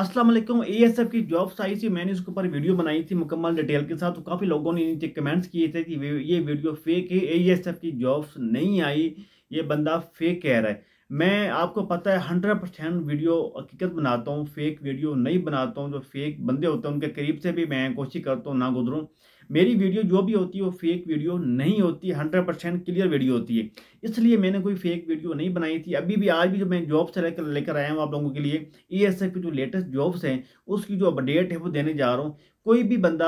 अस्सलाम वालेकुम एएसएफ की जॉब्स आई थी मैंने उसके ऊपर वीडियो बनाई थी मुकम्मल डिटेल के साथ तो काफ़ी लोगों ने नीचे कमेंट्स किए थे कि ये वीडियो फेक है एएसएफ की जॉब्स नहीं आई ये बंदा फेक कह रहा है मैं आपको पता है हंड्रेड परसेंट वीडियो हकीकत बनाता हूँ फेक वीडियो नहीं बनाता हूँ जो फेक बंदे होते हैं उनके करीब से भी मैं कोशिश करता हूँ ना गुजरूँ मेरी वीडियो जो भी होती है वो फेक वीडियो नहीं होती हंड्रेड परसेंट क्लियर वीडियो होती है इसलिए मैंने कोई फेक वीडियो नहीं बनाई थी अभी भी आज भी जो मैं जॉब से लेकर लेकर आया हूँ आप लोगों के लिए ई एस एफ की जो लेटेस्ट जॉब्स हैं उसकी जो अपडेट है वो देने जा रहा हूँ कोई भी बंदा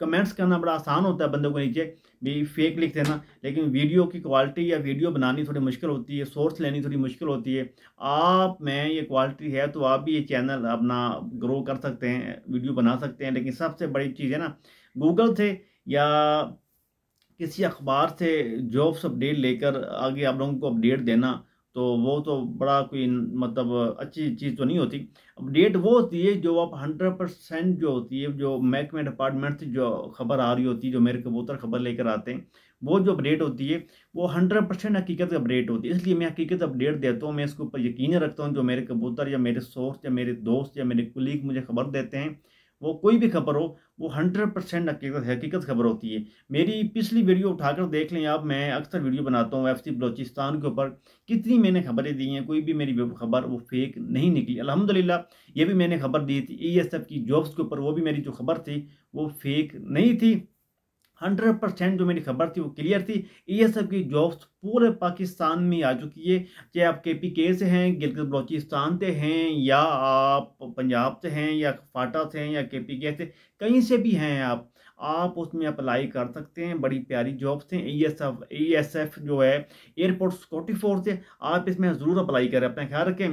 कमेंट्स करना बड़ा आसान होता है बंदों को नीचे भी फेक लिख देना लेकिन वीडियो की क्वालिटी या वीडियो बनानी थोड़ी मुश्किल होती है सोर्स लेनी थोड़ी मुश्किल होती है आप में ये क्वालिटी है तो आप भी ये चैनल अपना ग्रो कर सकते हैं वीडियो बना सकते हैं लेकिन सबसे बड़ी चीज़ है ना गूगल से या किसी अखबार से जॉब्स अपडेट लेकर आगे आप लोगों को अपडेट देना तो वो तो बड़ा कोई मतलब अच्छी चीज़ तो नहीं होती अपडेट वो होती है जो आप हंड्रेड परसेंट जो होती है जो महकमे डिपार्टमेंट से जो खबर आ रही होती है जो मेरे कबूतर खबर लेकर आते हैं वो जो अपडेट होती है वो हंड्रेड परसेंट हकीकत अपडेट होती है इसलिए मैं हकीकत अपडेट देता हूँ मैं इसके ऊपर यकीन रखता हूँ जो मेरे कबूतर या मेरे सोर्स या मेरे दोस्त या मेरे कुलीग मुझे खबर देते हैं वो कोई भी खबर हो वो हंड्रेड परसेंट हकीकत हकीकत खबर होती है मेरी पिछली वीडियो उठाकर देख लें आप मैं अक्सर वीडियो बनाता हूँ एफ सी बलोचिस्तान के ऊपर कितनी मैंने खबरें दी हैं कोई भी मेरी खबर वो फेक नहीं निकली अलहमदिल्ला ये भी मैंने खबर दी थी ई एस एफ की जॉब्स के ऊपर वो भी मेरी जो खबर थी वो फेक नहीं थी हंड्रेड परसेंट जो मेरी खबर थी वो क्लियर थी ये e सब की जॉब्स पूरे पाकिस्तान में आ चुकी है चाहे आप के पी के से हैं गिलगित बलोचिस्तान से हैं या आप पंजाब से हैं या फाटा से हैं या के पी के से कहीं से भी हैं आप आप उसमें अप्लाई कर सकते हैं बड़ी प्यारी जॉब्स हैं E S F E S F जो है एयरपोर्ट सिक्योरिटी फोर्स है आप इसमें ज़रूर अप्लाई करें अपना ख्याल रखें